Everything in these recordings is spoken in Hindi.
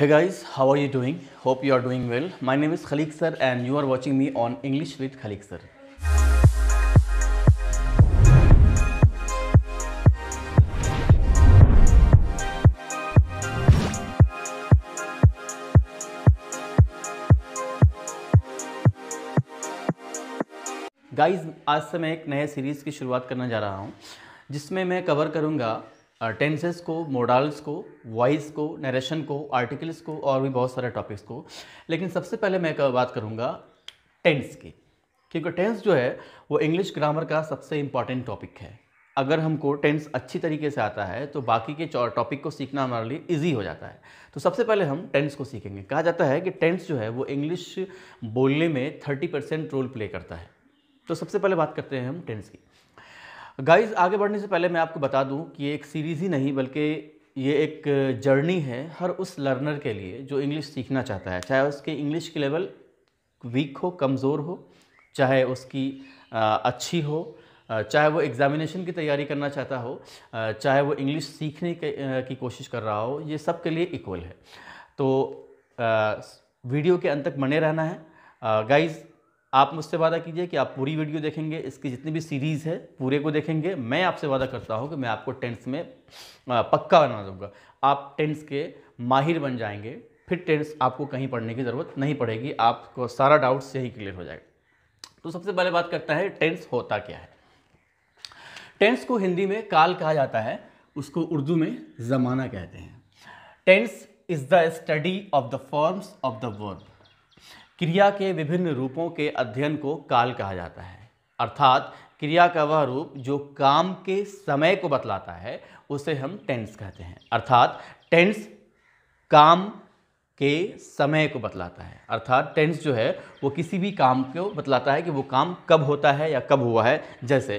Hey guys, how are you doing? Hope you are doing well. My name is Khalik sir and you are watching me on English with Khalik sir. Guys आज से मैं एक नए सीरीज़ की शुरुआत करने जा रहा हूँ जिसमें मैं कवर करूँगा टेंसेस को मोडल्स को वॉइस को नरेशन को आर्टिकल्स को और भी बहुत सारे टॉपिक्स को लेकिन सबसे पहले मैं बात करूँगा टेंस की क्योंकि टेंस जो है वो इंग्लिश ग्रामर का सबसे इम्पॉर्टेंट टॉपिक है अगर हमको टेंस अच्छी तरीके से आता है तो बाकी के टॉपिक को सीखना हमारे लिए इजी हो जाता है तो सबसे पहले हम टेंस को सीखेंगे कहा जाता है कि टेंस जो है वो इंग्लिश बोलने में थर्टी परसेंट रोल प्ले करता है तो सबसे पहले बात करते हैं हम टेंस की गाइस आगे बढ़ने से पहले मैं आपको बता दूं कि ये एक सीरीज़ ही नहीं बल्कि ये एक जर्नी है हर उस लर्नर के लिए जो इंग्लिश सीखना चाहता है चाहे उसके इंग्लिश की लेवल वीक हो कमज़ोर हो चाहे उसकी अच्छी हो चाहे वो एग्ज़ामिनेशन की तैयारी करना चाहता हो चाहे वो इंग्लिश सीखने के, की कोशिश कर रहा हो ये सब के लिए इक्वल है तो वीडियो के अंत तक बने रहना है गाइज़ आप मुझसे वादा कीजिए कि आप पूरी वीडियो देखेंगे इसकी जितनी भी सीरीज़ है पूरे को देखेंगे मैं आपसे वादा करता हूँ कि मैं आपको टेंस में पक्का बना दूँगा आप टेंस के माहिर बन जाएंगे फिर टेंस आपको कहीं पढ़ने की ज़रूरत नहीं पड़ेगी आपको सारा डाउट्स यही क्लियर हो जाएगा तो सबसे पहले बात करता है टेंस होता क्या है टेंस को हिंदी में काल कहा जाता है उसको उर्दू में ज़माना कहते हैं tense is the study of the forms of the verb क्रिया के विभिन्न रूपों के अध्ययन को काल कहा जाता है अर्थात क्रिया का वह रूप जो काम के समय को बतलाता है उसे हम टेंस कहते हैं अर्थात टेंस काम के समय को बतलाता है अर्थात टेंस जो है वो किसी भी काम को बतलाता है कि वो काम कब होता है या कब हुआ है जैसे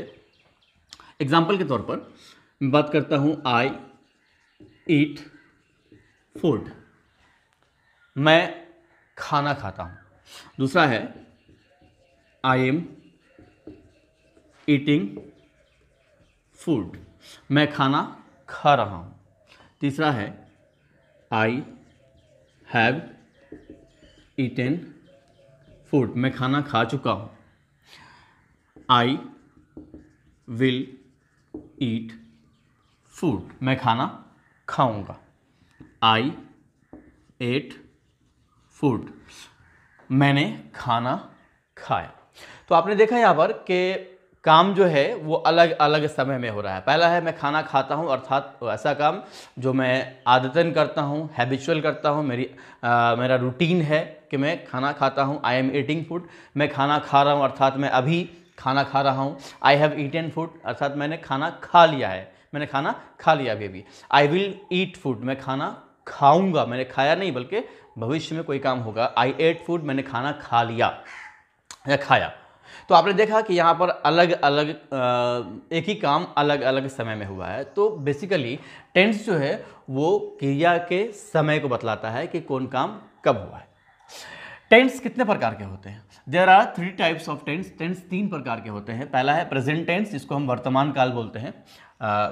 एग्जाम्पल के तौर पर मैं बात करता हूँ आई ईट फूड मैं खाना खाता हूँ दूसरा है आई एम ईटिंग फूड मैं खाना खा रहा हूँ तीसरा है आई हैव ईटन फूड मैं खाना खा चुका हूँ आई विल ईट फूड मैं खाना खाऊंगा आई एट फूड मैंने खाना खाया तो आपने देखा यहाँ पर कि काम जो है वो अलग अलग समय में हो रहा है पहला है मैं खाना खाता हूँ अर्थात ऐसा काम जो मैं आदतन करता हूँ हैबिचुअल करता हूँ मेरी आ, मेरा रूटीन है कि मैं खाना खाता हूँ आई एम ईटिंग फूड मैं खाना खा रहा हूँ अर्थात मैं अभी खाना खा रहा हूँ आई हैव ईटन फूड अर्थात मैंने खाना खा लिया है मैंने खाना खा लिया अभी अभी आई विल ईट फूड मैं खाना खाऊंगा मैंने खाया नहीं बल्कि भविष्य में कोई काम होगा आई एट फूड मैंने खाना खा लिया या खाया तो आपने देखा कि यहाँ पर अलग अलग एक ही काम अलग अलग समय में हुआ है तो बेसिकली टेंस जो है वो क्रिया के समय को बतलाता है कि कौन काम कब हुआ है टेंस कितने प्रकार के होते हैं there are three types of tense tense तीन प्रकार के होते हैं पहला है प्रेजेंट टेंस जिसको हम वर्तमान काल बोलते हैं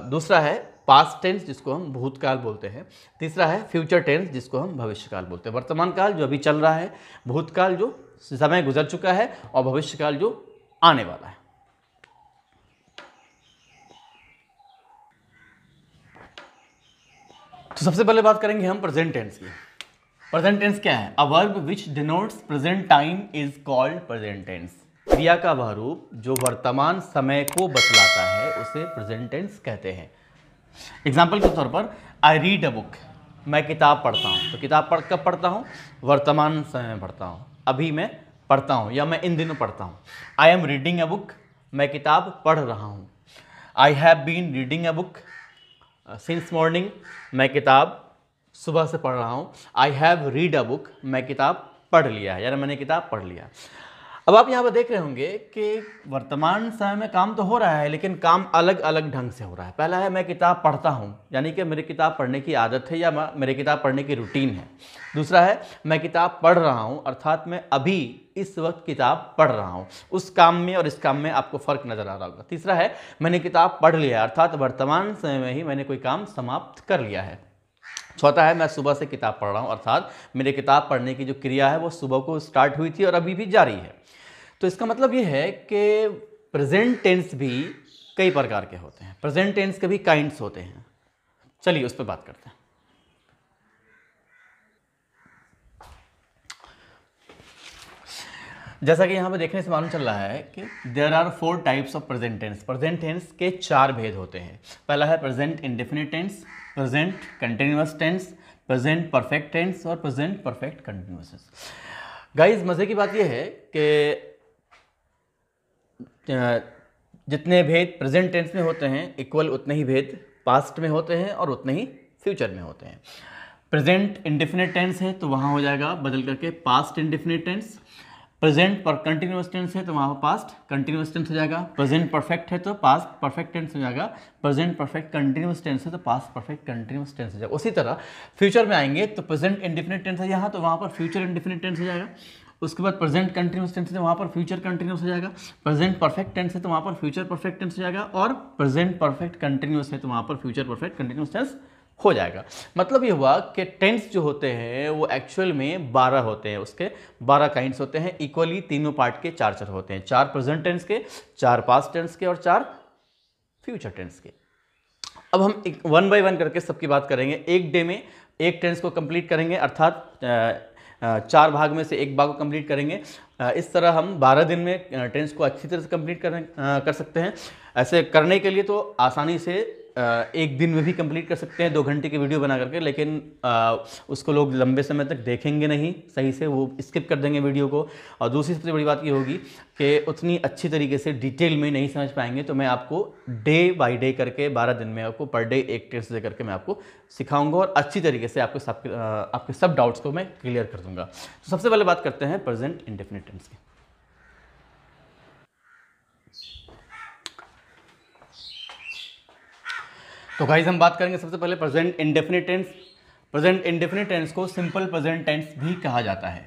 दूसरा है पास्ट टेंस जिसको हम भूतकाल बोलते हैं तीसरा है फ्यूचर टेंस जिसको हम भविष्यकाल बोलते हैं वर्तमान काल जो अभी चल रहा है भूतकाल जो समय गुजर चुका है और भविष्यकाल जो आने वाला है तो सबसे पहले बात करेंगे हम प्रेजेंट टेंस की प्रेजेंट टेंस क्या है a verb which denotes present time is called present tense क्रिया का वह रूप जो वर्तमान समय को बतलाता है उसे प्रेजेंट टेंस कहते हैं एग्जाम्पल के तौर पर आई रीड अ बुक मैं किताब पढ़ता हूँ तो किताब पढ़ कब पढ़ता हूँ वर्तमान समय में पढ़ता हूँ अभी मैं पढ़ता हूँ या मैं इन दिनों पढ़ता हूँ I am reading a book मैं किताब पढ़ रहा हूँ I have been reading a book since morning मैं किताब सुबह से पढ़ रहा हूँ I have read a book मैं किताब पढ़ लिया है यानी मैंने किताब पढ़ लिया अब आप यहाँ पर देख रहे होंगे कि वर्तमान समय में काम तो हो रहा है लेकिन काम अलग अलग ढंग से हो रहा है पहला है मैं किताब पढ़ता हूँ यानी कि मेरी किताब पढ़ने की आदत है या मेरी किताब पढ़ने की रूटीन है दूसरा है मैं किताब पढ़ रहा हूँ अर्थात मैं अभी इस वक्त किताब पढ़ रहा हूँ उस काम में और इस काम में आपको फ़र्क नज़र आ रहा होगा तीसरा है मैंने किताब पढ़ लिया अर्थात वर्तमान समय में ही मैंने कोई काम समाप्त कर लिया है चौथा है मैं सुबह से किताब पढ़ रहा हूँ अर्थात मेरे किताब पढ़ने की जो क्रिया है वो सुबह को स्टार्ट हुई थी और अभी भी जारी है तो इसका मतलब ये है कि प्रेजेंट टेंस भी कई प्रकार के होते हैं प्रेजेंट टेंस के भी काइंड्स होते हैं चलिए उस पर बात करते हैं जैसा कि यहाँ पर देखने से मालूम चल रहा है कि there are four types of present tense present tense के चार भेद होते हैं पहला है present indefinite tense present continuous tense present perfect tense और प्रेजेंट परफेक्ट कंटिन्यूस गाइस मज़े की बात यह है कि जितने भेद प्रेजेंट टेंस में होते हैं इक्वल उतने ही भेद पास्ट में होते हैं और उतने ही फ्यूचर में होते हैं प्रेजेंट इंडिफिनिट टेंस है तो वहाँ हो जाएगा बदल करके पास्ट इंडिफिनिट टेंस प्रेजेंट पर कंटिन्यूस टेंस है तो वहाँ पर पास्ट कंटिन्यूस टेंस हो जाएगा प्रेजेंट परफेक्ट है तो पास्ट परफेक्ट टेंस हो जाएगा प्रेजेंट परफेक्ट कंटिन्यूस टेंस है तो पास्ट परफेक्ट कंटिन्यूस टेंस हो जाएगा उसी तरह फ्यूचर में आएंगे तो प्रेजेंट इंडिफिनिट टेंस है यहाँ तो वहाँ पर फ्यूचर इंडिफिनिट टेंस हो जाएगा उसके बाद प्रेजेंट कंटिन्यूस टेंस है वहाँ पर फ्यूचर कंटिन्यूस हो जाएगा प्रेजेंट परफेक्ट टेंस है तो वहाँ पर फ्यूचर परफेक्ट टेंस हो जाएगा और प्रेजेंट परफेक्ट कंटिन्यूस है तो वहाँ पर फ्यूचर परफेक्ट कंटिन्यूस टेंस हो जाएगा मतलब ये हुआ कि टेंस जो होते हैं वो एक्चुअल में बारह होते हैं उसके बारह काइंड्स होते हैं इक्वली तीनों पार्ट के चार चार होते हैं चार प्रेजेंट टेंस के चार पास्ट टेंस के और चार फ्यूचर टेंस के अब हम एक वन बाय वन करके सबकी बात करेंगे एक डे में एक टेंस को कंप्लीट करेंगे अर्थात चार भाग में से एक भाग को कंप्लीट करेंगे इस तरह हम 12 दिन में टेंस को अच्छी तरह से कंप्लीट कर कर सकते हैं ऐसे करने के लिए तो आसानी से एक दिन में भी कंप्लीट कर सकते हैं दो घंटे की वीडियो बना करके लेकिन उसको लोग लंबे समय तक देखेंगे नहीं सही से वो स्किप कर देंगे वीडियो को और दूसरी सबसे बड़ी बात ये होगी कि उतनी अच्छी तरीके से डिटेल में नहीं समझ पाएंगे तो मैं आपको डे बाय डे करके बारह दिन में आपको पर डे एक टेस्ट दे करके मैं आपको सिखाऊंगा और अच्छी तरीके से आपके सब आपके सब डाउट्स को मैं क्लियर कर दूंगा तो सबसे पहले बात करते हैं प्रेजेंट इंडेफिनेट टेंस की तो गाइज हम बात करेंगे सबसे पहले present indefinite tense present indefinite tense को सिंपल प्रेजेंट टेंस भी कहा जाता है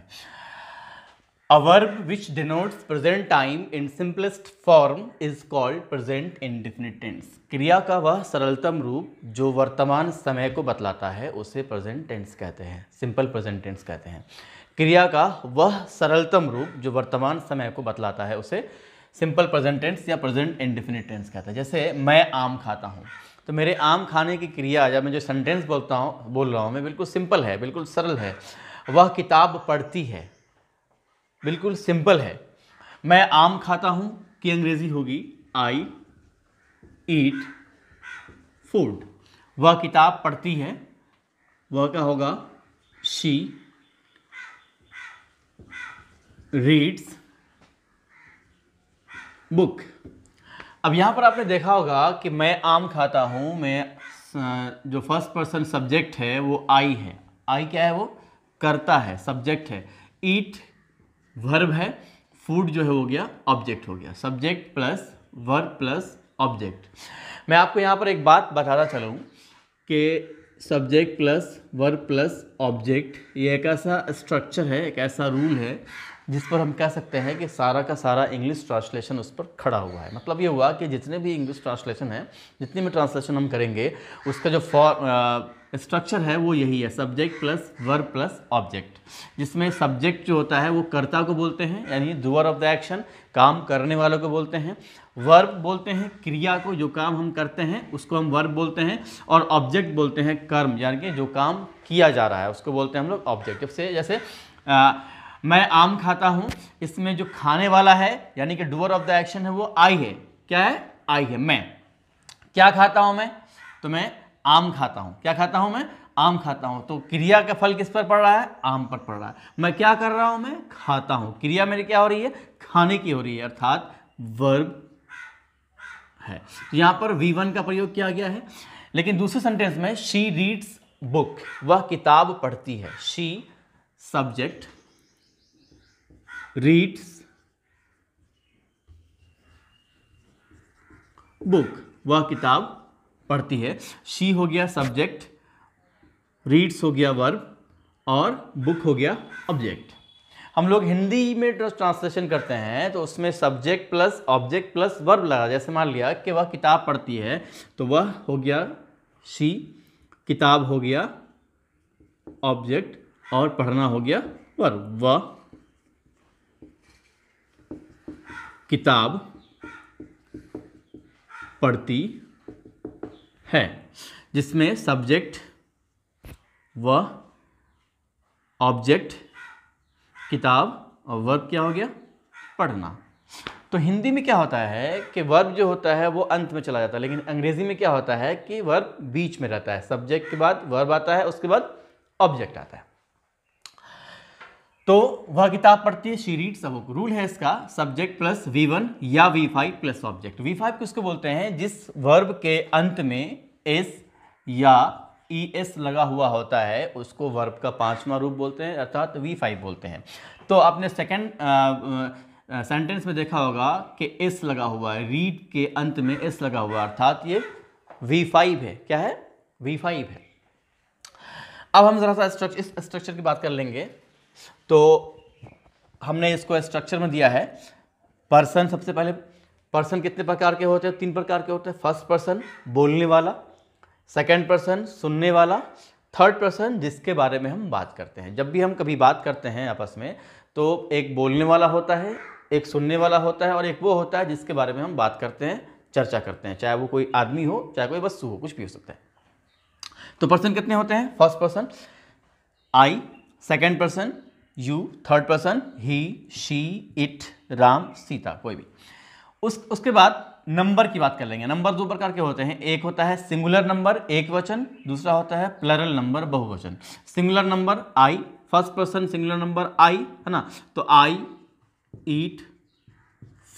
a verb which denotes present time in simplest form is called present indefinite tense क्रिया का वह सरलतम रूप जो वर्तमान समय को बतलाता है उसे प्रेजेंट टेंस कहते हैं सिंपल प्रेजेंट टेंस कहते हैं क्रिया का वह सरलतम रूप जो वर्तमान समय को बतलाता है उसे सिंपल प्रेजेंट टेंस या प्रेजेंट इंडेफिनिट टेंस कहता है जैसे मैं आम खाता हूँ तो मेरे आम खाने की क्रिया या मैं जो सेंटेंस बोलता हूँ बोल रहा हूँ मैं बिल्कुल सिंपल है बिल्कुल सरल है वह किताब पढ़ती है बिल्कुल सिंपल है मैं आम खाता हूँ कि अंग्रेज़ी होगी आई ईट फूड वह किताब पढ़ती है वह क्या होगा शी रीड्स बुक अब यहाँ पर आपने देखा होगा कि मैं आम खाता हूँ मैं जो फर्स्ट पर्सन सब्जेक्ट है वो आई है आई क्या है वो करता है सब्जेक्ट है ईट वर्ब है फूड जो है हो गया ऑब्जेक्ट हो गया subject plus verb plus object मैं आपको यहाँ पर एक बात बताता चलूँ कि subject plus verb plus object ये एक ऐसा स्ट्रक्चर है एक ऐसा रूल है जिस पर हम कह सकते हैं कि सारा का सारा इंग्लिश ट्रांसलेशन उस पर खड़ा हुआ है मतलब ये हुआ कि जितने भी इंग्लिश ट्रांसलेशन हैं जितने भी ट्रांसलेशन हम करेंगे उसका जो फॉर स्ट्रक्चर है वो यही है subject plus verb plus object जिसमें सब्जेक्ट जो होता है वो कर्ता को बोलते हैं यानी डूअर ऑफ द एक्शन काम करने वालों को बोलते हैं वर्ब बोलते हैं क्रिया को जो काम हम करते हैं उसको हम वर्ब बोलते हैं और ऑब्जेक्ट बोलते हैं कर्म यानी कि जो काम किया जा रहा है उसको बोलते हैं हम लोग ऑब्जेक्टिव से जैसे मैं आम खाता हूं इसमें जो खाने वाला है यानी कि डुअर ऑफ द एक्शन है वो आई है क्या है आई है मैं क्या खाता हूं मैं तो मैं आम खाता हूं क्या खाता हूं मैं आम खाता हूं तो क्रिया का फल किस पर पड़ रहा है आम पर पड़ रहा है मैं क्या कर रहा हूं मैं खाता हूँ क्रिया मेरी क्या हो रही है खाने की हो रही है अर्थात वर्ब है तो यहां पर वी वन का प्रयोग किया गया है लेकिन दूसरे सेंटेंस में शी रीड्स बुक वह किताब पढ़ती है शी सब्जेक्ट रीड्स बुक वह किताब पढ़ती है शी हो गया सब्जेक्ट रीड्स हो गया वर्ब और बुक हो गया ऑब्जेक्ट हम लोग हिंदी में जो ट्रांसलेशन करते हैं तो उसमें subject plus object plus verb लगा जैसे मान लिया कि वह किताब पढ़ती है तो वह हो गया शी किताब हो गया ऑब्जेक्ट और पढ़ना हो गया वर्ब वह किताब पढ़ती है जिसमें सब्जेक्ट व ऑब्जेक्ट किताब और वर्ब क्या हो गया पढ़ना तो हिंदी में क्या होता है कि वर्ब जो होता है वो अंत में चला जाता है लेकिन अंग्रेजी में क्या होता है कि वर्ब बीच में रहता है सब्जेक्ट के बाद वर्ब आता है उसके बाद ऑब्जेक्ट आता है तो वह किताब पढ़ती है शी रीड अ रूल है इसका सब्जेक्ट प्लस वी वन या V five plus object V five किसको बोलते हैं जिस वर्ब के अंत में एस या ई एस लगा हुआ होता है उसको वर्ब का पांचवा रूप बोलते हैं अर्थात वी फाइव बोलते हैं तो आपने सेकेंड सेंटेंस में देखा होगा कि एस लगा हुआ है रीड के अंत में एस लगा हुआ अर्थात ये वी फाइव है क्या है वी फाइव है अब हम ज़रा सा स्ट्रक्चर इस स्ट्रक्चर की बात कर लेंगे तो हमने इसको स्ट्रक्चर में दिया है पर्सन सबसे पहले पर्सन कितने प्रकार के होते हैं तीन प्रकार के होते हैं फर्स्ट पर्सन बोलने वाला सेकंड पर्सन सुनने वाला थर्ड पर्सन जिसके बारे में हम बात करते हैं जब भी हम कभी बात करते हैं आपस में तो एक बोलने वाला होता है एक सुनने वाला होता है और एक वो होता है जिसके बारे में हम बात करते हैं चर्चा करते हैं चाहे वो कोई आदमी हो चाहे कोई वस्तु हो कुछ भी हो सकता है तो पर्सन कितने होते हैं first person I second person you third person he she it Ram Sita कोई भी उस उसके बाद नंबर की बात कर लेंगे नंबर दो प्रकार के होते हैं एक होता है सिंगुलर नंबर एक वचन दूसरा होता है प्लरल नंबर बहुवचन singular number I first person singular number I है ना तो आई ईट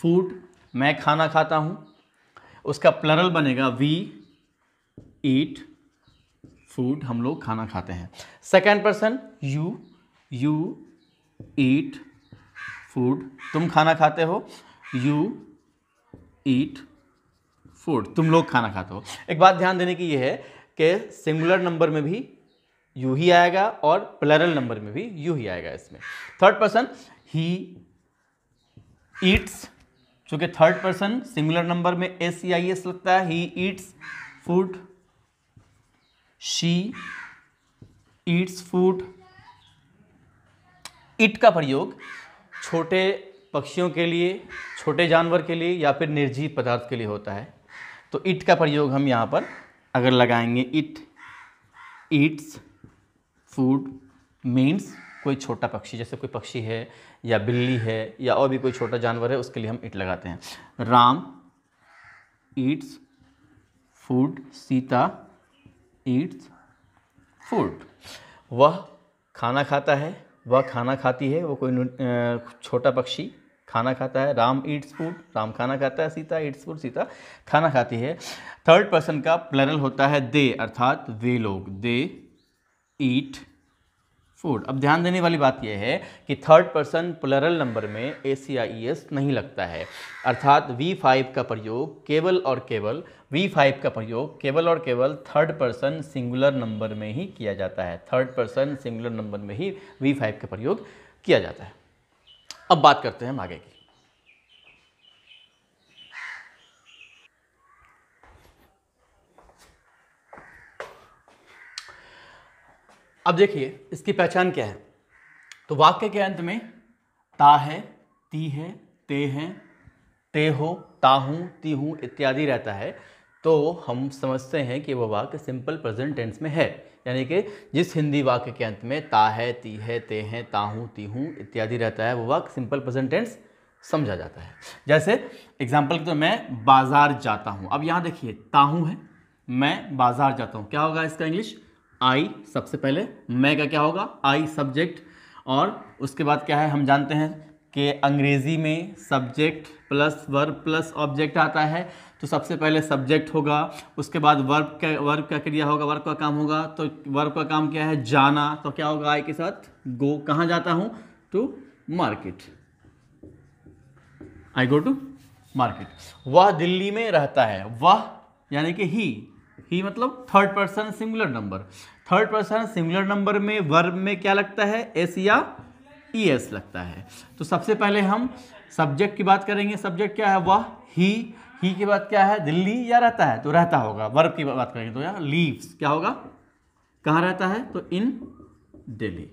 फूड मैं खाना खाता हूं उसका प्लरल बनेगा वी ईट फूड हम लोग खाना खाते हैं second person you you eat food तुम खाना खाते हो यू ईट फूड तुम लोग खाना खाते हो एक बात ध्यान देने की यह है कि सिंगुलर नंबर में भी यू ही आएगा और प्लरल नंबर में भी यू ही आएगा इसमें थर्ड पर्सन ही ईट्स चूंकि थर्ड पर्सन सिंगुलर नंबर में एस आई एस लगता है he eats food she eats food it का प्रयोग छोटे पक्षियों के लिए छोटे जानवर के लिए या फिर निर्जीव पदार्थ के लिए होता है तो इट का प्रयोग हम यहाँ पर अगर लगाएंगे इट ईट्स फूड मीन्स कोई छोटा पक्षी जैसे कोई पक्षी है या बिल्ली है या और भी कोई छोटा जानवर है उसके लिए हम इट लगाते हैं Ram eats food Sita eats food वह खाना खाता है वह खाना खाती है वो कोई छोटा पक्षी खाना खाता है राम ईट्स फूड राम खाना खाता है सीता ईट्स फूड सीता खाना खाती है थर्ड पर्सन का प्लरल होता है दे अर्थात वे लोग दे ईट फूड अब ध्यान देने वाली बात यह है कि थर्ड पर्सन प्लरल नंबर में ए सी आई एस नहीं लगता है अर्थात वी फाइव का प्रयोग केवल और केवल V5 का प्रयोग केवल और केवल थर्ड पर्सन सिंगुलर नंबर में ही किया जाता है थर्ड पर्सन सिंगुलर नंबर में ही V5 का प्रयोग किया जाता है अब बात करते हैं हम आगे की अब देखिए इसकी पहचान क्या है तो वाक्य के अंत में ता है ती है ते हैं ते हो ता हूं ती हूं इत्यादि रहता है तो हम समझते हैं कि वह वाक्य सिंपल प्रेजेंट टेंस में है यानी कि जिस हिंदी वाक्य के अंत में ता है ती है ते हैं ताहूँ तीहूँ इत्यादि रहता है वह वाक्य सिंपल प्रेजेंट टेंस समझा जाता है जैसे एग्जाम्पल के तो मैं बाज़ार जाता हूँ अब यहाँ देखिए ताहूँ है मैं बाज़ार जाता हूँ क्या होगा इसका इंग्लिश आई सबसे पहले मैं का क्या होगा आई सब्जेक्ट और उसके बाद क्या है हम जानते हैं कि अंग्रेज़ी में subject plus verb plus object आता है तो सबसे पहले सब्जेक्ट होगा उसके बाद वर्ब का वर्ब का क्रिया होगा वर्ब का काम होगा तो वर्ब का काम क्या है जाना तो क्या होगा आई के साथ गो कहाँ जाता हूँ to market I go to market वह दिल्ली में रहता है वह यानी कि ही ही मतलब third person singular number third person singular number में वर्ब में क्या लगता है एस या ई एस लगता है तो सबसे पहले हम सब्जेक्ट की बात करेंगे सब्जेक्ट क्या है वह ही ही की बात क्या है दिल्ली या रहता है तो रहता होगा वर्ब की बात करेंगे तो यहाँ लीव्स क्या होगा कहाँ रहता है तो इन दिल्ली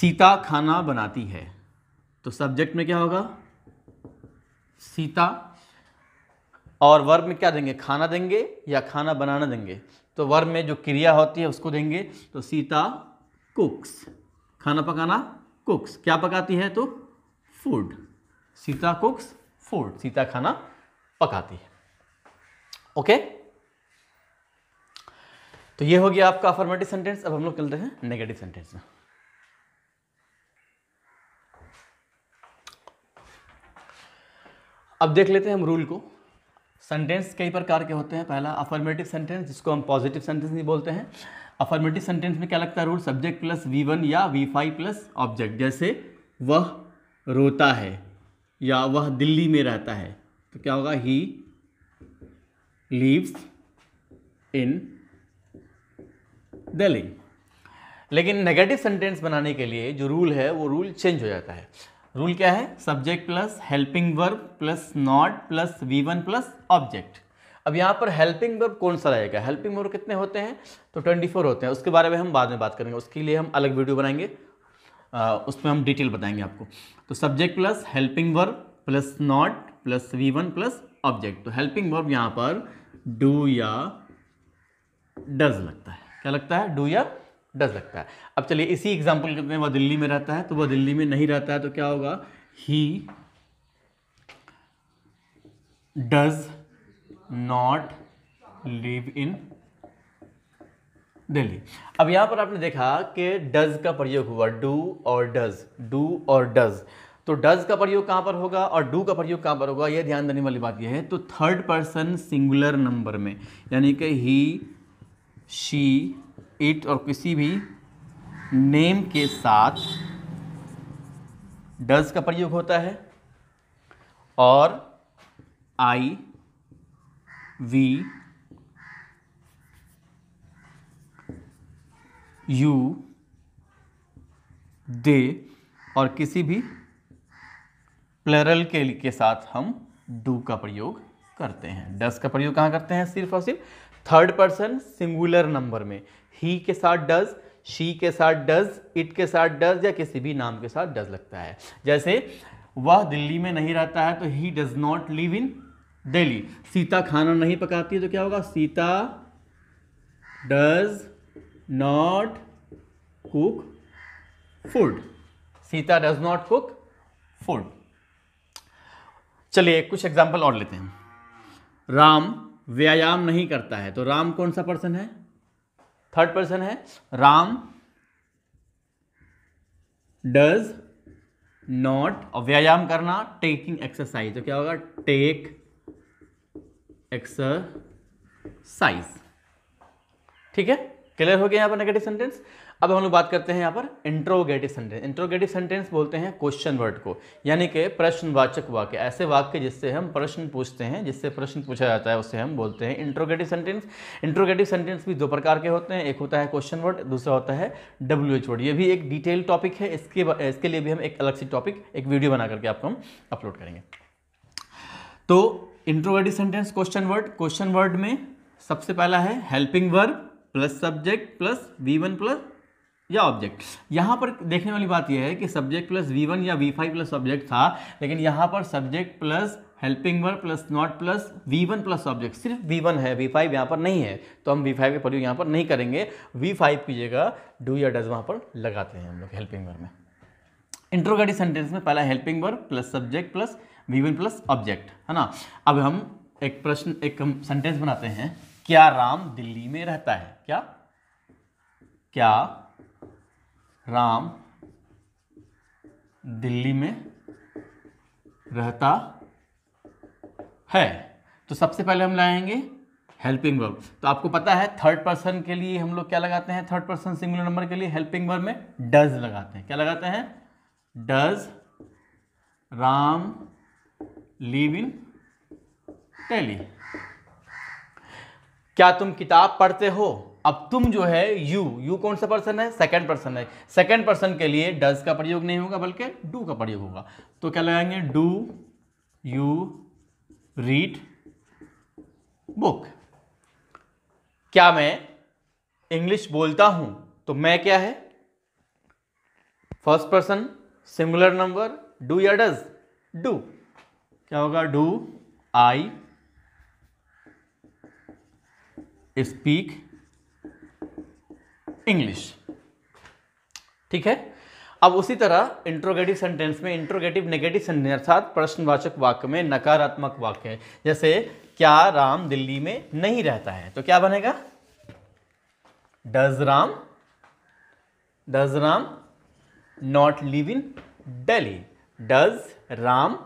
सीता खाना बनाती है तो सब्जेक्ट में क्या होगा सीता और वर्ब में क्या देंगे खाना देंगे या खाना बनाना देंगे तो वर्ब में जो क्रिया होती है उसको देंगे तो सीता कुक्स खाना पकाना कुक्स क्या पकाती है तो food Sita cooks food Sita खाना पकाती है ओके तो ये हो गया आपका अफर्मेटिव सेंटेंस अब हम लोग चलते हैं नेगेटिव सेंटेंस में अब देख लेते हैं हम रूल को सेंटेंस कई प्रकार के होते हैं पहला अफर्मेटिव सेंटेंस जिसको हम पॉजिटिव सेंटेंस भी बोलते हैं अफर्मेटिव सेंटेंस में क्या लगता है rule subject plus V one या वी फाइव प्लस ऑब्जेक्ट जैसे वह रोता है या वह दिल्ली में रहता है तो क्या होगा ही लीव्स इन दिल्ली लेकिन नेगेटिव सेंटेंस बनाने के लिए जो रूल है वो रूल चेंज हो जाता है रूल क्या है subject plus helping verb plus not plus V one plus object अब यहाँ पर हेल्पिंग वर्ब कौन सा रहेगा हेल्पिंग वर्ब कितने होते हैं तो ट्वेंटी फोर होते हैं उसके बारे में हम बाद में बात करेंगे उसके लिए हम अलग वीडियो बनाएंगे उसमें हम डिटेल बताएंगे आपको तो subject plus helping verb plus not plus V one plus object तो हेल्पिंग वर्ब यहाँ पर डू या डज लगता है क्या लगता है डू या डर लगता है अब चलिए इसी एग्जाम्पल के वह दिल्ली में रहता है तो वह दिल्ली में नहीं रहता है तो क्या होगा he does not live in Delhi अब यहां पर आपने देखा कि डज का प्रयोग हुआ डू और डज डू और डज तो डज का प्रयोग कहां पर होगा और डू का प्रयोग कहां पर होगा यह ध्यान देने वाली बात यह है तो थर्ड पर्सन सिंगुलर नंबर में यानी कि ही शी इट और किसी भी नेम के साथ डज का प्रयोग होता है और आई वी यू दे और किसी भी प्लरल के के साथ हम डू का प्रयोग करते हैं डस का प्रयोग कहाँ करते हैं सिर्फ और सिर्फ थर्ड पर्सन सिंगुलर नंबर में ही के साथ डज शी के साथ डज इट के साथ डज या किसी भी नाम के साथ डज लगता है जैसे वह दिल्ली में नहीं रहता है तो he does not live in Delhi Sita खाना नहीं पकाती है तो क्या होगा Sita does not cook food Sita does not cook food चलिए कुछ एग्जाम्पल और लेते हैं राम व्यायाम नहीं करता है तो राम कौन सा पर्सन है थर्ड पर्सन है राम डज नॉट व्यायाम करना टेकिंग एक्सरसाइज तो क्या होगा टेक एक्सरसाइज ठीक है क्लियर हो गया यहां पर नेगेटिव सेंटेंस अब हम लोग बात करते हैं यहाँ पर इंट्रोगेटिव सेंटेंस इंट्रोगेटिव सेंटेंस बोलते हैं क्वेश्चन वर्ड को यानी कि प्रश्नवाचक वाक्य ऐसे वाक्य जिससे हम प्रश्न पूछते हैं जिससे प्रश्न पूछा जाता है उसे हम बोलते हैं इंट्रोगेटिव सेंटेंस इंट्रोगेटिव सेंटेंस भी दो प्रकार के होते हैं एक होता है क्वेश्चन वर्ड दूसरा होता है डब्ल्यू एच वर्ड ये भी एक डिटेल टॉपिक है इसके इसके लिए भी हम एक अलग से टॉपिक एक वीडियो बना करके आपको हम अपलोड करेंगे तो interrogative sentence question word question word में सबसे पहला है helping verb plus subject plus V one plus या ऑब्जेक्ट यहाँ पर देखने वाली बात यह है कि सब्जेक्ट प्लस वी वन या वी फाइव प्लस ऑब्जेक्ट था लेकिन यहाँ पर subject plus helping verb plus not plus V one plus object सिर्फ वी वन है वी फाइव यहाँ पर नहीं है तो हम वी फाइव के प्रयोग यहाँ पर नहीं करेंगे वी फाइव की जगह डू या डज वहाँ पर लगाते हैं हम लोग हेल्पिंग वर्ब में इंट्रोगेटिव सेंटेंस में पहला helping verb plus subject plus V one plus object है ना अब हम एक प्रश्न एक हम सेंटेंस बनाते हैं क्या राम दिल्ली में रहता है क्या क्या राम दिल्ली में रहता है तो सबसे पहले हम लाएंगे हेल्पिंग वर्ब तो आपको पता है थर्ड पर्सन के लिए हम लोग क्या लगाते हैं थर्ड पर्सन सिंगुलर नंबर के लिए हेल्पिंग वर्ब में डज लगाते हैं क्या लगाते हैं does Ram live in Delhi क्या तुम किताब पढ़ते हो अब तुम जो है यू यू कौन सा पर्सन है सेकंड पर्सन है सेकंड पर्सन के लिए डज का प्रयोग नहीं होगा बल्कि डू का प्रयोग होगा तो क्या लगाएंगे डू यू रीड बुक क्या मैं इंग्लिश बोलता हूं तो मैं क्या है first person singular number do या डज डू क्या होगा डू आई स्पीक इंग्लिश ठीक है अब उसी तरह इंट्रोगेटिव सेंटेंस में इंट्रोगेटिव नेगेटिव सेंटेंस अर्थात प्रश्नवाचक वाक्य में नकारात्मक वाक्य जैसे क्या राम दिल्ली में नहीं रहता है तो क्या बनेगा does Ram does Ram not live in Delhi does Ram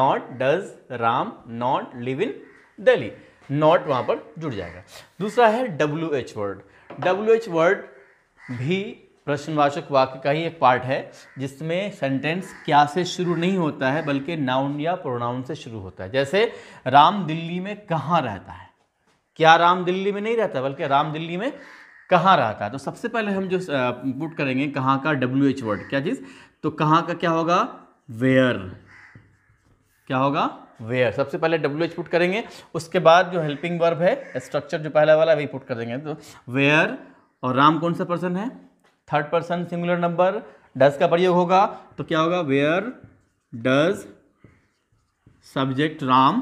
not does Ram not live in Delhi not वहां पर जुड़ जाएगा दूसरा है W H word W H word भी प्रश्नवाचक वाक्य का ही एक पार्ट है जिसमें सेंटेंस क्या से शुरू नहीं होता है बल्कि नाउन या प्रोनाउन से शुरू होता है जैसे राम दिल्ली में कहाँ रहता है क्या राम दिल्ली में नहीं रहता बल्कि राम दिल्ली में कहाँ रहता है तो सबसे पहले हम जो पुट करेंगे कहाँ का डब्ल्यू एच वर्ड क्या चीज़ तो कहाँ का क्या होगा वेयर क्या होगा वेयर सबसे पहले डब्ल्यू एच पुट करेंगे उसके बाद जो हेल्पिंग वर्ब है स्ट्रक्चर जो पहला वाला वही पुट कर देंगे तो वेयर और राम कौन सा पर्सन है third person singular number does का प्रयोग होगा तो क्या होगा where does subject Ram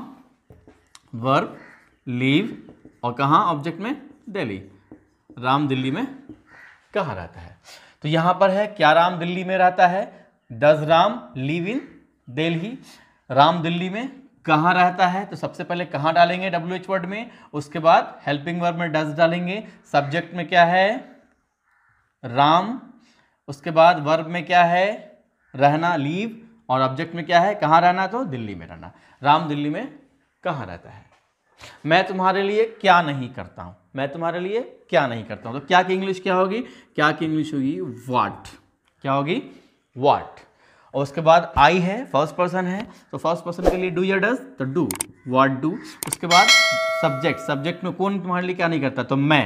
work live और कहाँ ऑब्जेक्ट में दिल्ली राम दिल्ली में कहाँ रहता है तो यहाँ पर है क्या राम दिल्ली में रहता है does Ram live in Delhi Ram Delhi में कहाँ रहता है तो सबसे पहले कहाँ डालेंगे डब्ल्यू एच वर्ड में उसके बाद हेल्पिंग वर्ब में डज डालेंगे सब्जेक्ट में क्या है राम उसके बाद वर्ब में क्या है रहना लीव और ऑब्जेक्ट में क्या है कहाँ रहना तो दिल्ली में रहना राम दिल्ली में कहाँ रहता है मैं तुम्हारे लिए क्या नहीं करता हूँ मैं तुम्हारे लिए क्या नहीं करता हूँ तो क्या की इंग्लिश क्या होगी क्या की इंग्लिश होगी वाट क्या होगी वाट और उसके बाद आई है फर्स्ट पर्सन है तो फर्स्ट पर्सन के लिए डू या डज तो डू वॉट डू उसके बाद सब्जेक्ट सब्जेक्ट में कौन तुम्हारे लिए क्या नहीं करता तो मैं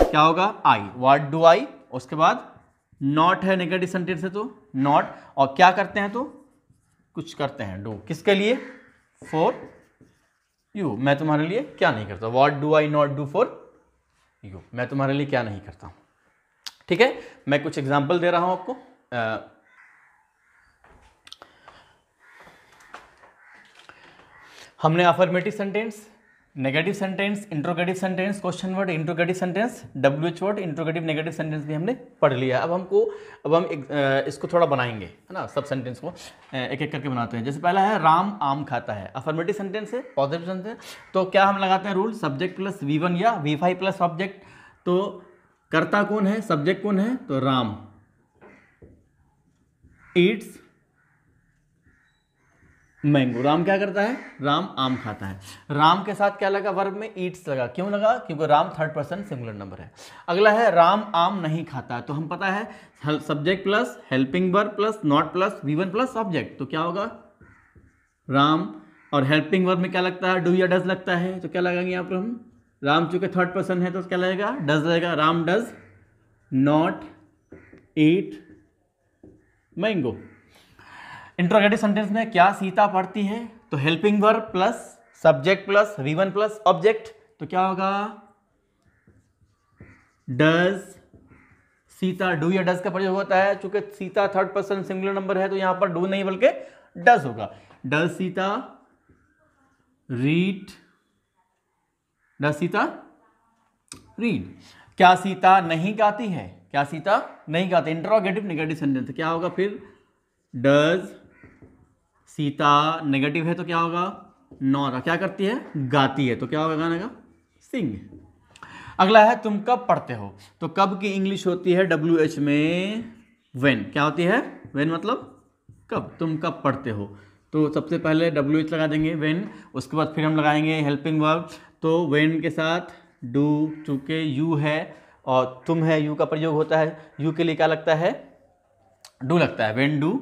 क्या होगा आई वॉट डू आई उसके बाद नॉट है नेगेटिव सेंटेंस है तो नॉट और क्या करते हैं तो कुछ करते हैं डू किसके लिए फॉर यू मैं तुम्हारे लिए क्या नहीं करता what do I not do for you मैं तुम्हारे लिए क्या नहीं करता ठीक है मैं कुछ एग्जाम्पल दे रहा हूं आपको आ, हमने affirmative sentence negative sentence interrogative sentence question word interrogative sentence W H word interrogative negative sentence भी हमने पढ़ लिया अब हमको अब हम एक, इसको थोड़ा बनाएंगे है ना सब सेंटेंस को एक एक करके बनाते हैं जैसे पहला है राम आम खाता है अफर्मेटिव सेंटेंस है पॉजिटिव सेंटेंस तो क्या हम लगाते हैं rule subject plus V one या वी फाइव प्लस ऑब्जेक्ट तो करता कौन है सब्जेक्ट कौन है तो राम ईट्स मैंगो राम क्या करता है राम आम खाता है राम के साथ क्या लगा वर्ब में ईट्स लगा क्यों लगा क्योंकि Ram third person singular number है अगला है राम आम नहीं खाता है तो हम पता है subject plus helping verb plus not plus V one plus subject तो क्या होगा राम और हेल्पिंग वर्ब में क्या लगता है डू या डज लगता है तो क्या लगाएंगे यहाँ पर हम राम चूंकि थर्ड पर्सन है तो क्या लगेगा डज लगेगा Ram does not eat mango interrogative sentence में क्या सीता पढ़ती है तो helping verb plus subject plus V one plus object तो क्या होगा डज सीता डू या डज का प्रयोग होता है चूंकि Sita third person singular number है तो यहां पर डू नहीं बल्कि डज होगा does Sita read does Sita read क्या सीता नहीं गाती है क्या सीता नहीं गाती इंट्रोगेटिव निगेटिव सेंटेंस क्या होगा फिर डज सीता नेगेटिव है तो क्या होगा नौरा क्या करती है गाती है तो क्या होगा गाने का सिंग अगला है तुम कब पढ़ते हो तो कब की इंग्लिश होती है डब्ल्यू एच में वेन क्या होती है वेन मतलब कब तुम कब पढ़ते हो तो सबसे पहले डब्ल्यू एच लगा देंगे वेन उसके बाद फिर हम लगाएंगे हेल्पिंग वर्ब तो वेन के साथ डू चूँकि यू है और तुम है यू का प्रयोग होता है यू के लिए क्या लगता है डू लगता है वेन डू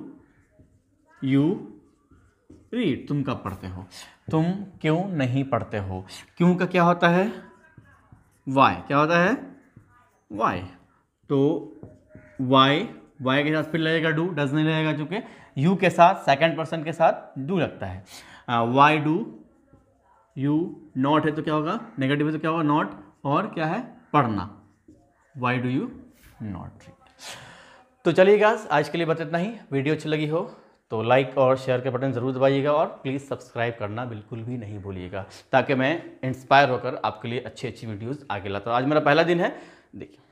यू रीड तुम कब पढ़ते हो तुम क्यों नहीं पढ़ते हो क्यों का क्या होता है वाई क्या होता है वाई तो वाई वाई के साथ फिर लगेगा डू डज नहीं लगेगा चूंकि यू के साथ सेकंड पर्सन के साथ डू लगता है वाई डू यू नॉट है तो क्या होगा नेगेटिव है तो क्या होगा नॉट और क्या है पढ़ना why do you not read तो चलिए आज के लिए बस इतना ही वीडियो अच्छी लगी हो तो लाइक और शेयर के बटन ज़रूर दबाइएगा और प्लीज़ सब्सक्राइब करना बिल्कुल भी नहीं भूलिएगा ताकि मैं इंस्पायर होकर आपके लिए अच्छी अच्छी वीडियोज़ आगे लाता हूँ आज मेरा पहला दिन है देखिए